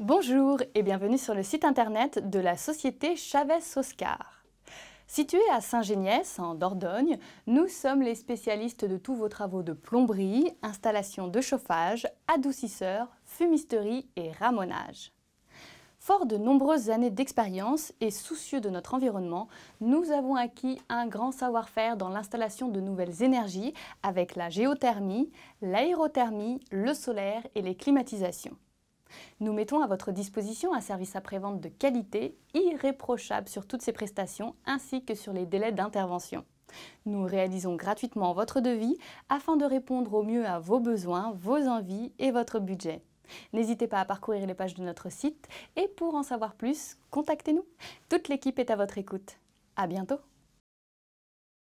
Bonjour et bienvenue sur le site internet de la société Chavez-Oscar. Située à Saint-Géniès, en Dordogne, nous sommes les spécialistes de tous vos travaux de plomberie, installation de chauffage, adoucisseur, fumisterie et ramonage. Fort de nombreuses années d'expérience et soucieux de notre environnement, nous avons acquis un grand savoir-faire dans l'installation de nouvelles énergies avec la géothermie, l'aérothermie, le solaire et les climatisations. Nous mettons à votre disposition un service après-vente de qualité, irréprochable sur toutes ses prestations ainsi que sur les délais d'intervention. Nous réalisons gratuitement votre devis afin de répondre au mieux à vos besoins, vos envies et votre budget. N'hésitez pas à parcourir les pages de notre site et pour en savoir plus, contactez-nous. Toute l'équipe est à votre écoute. À bientôt!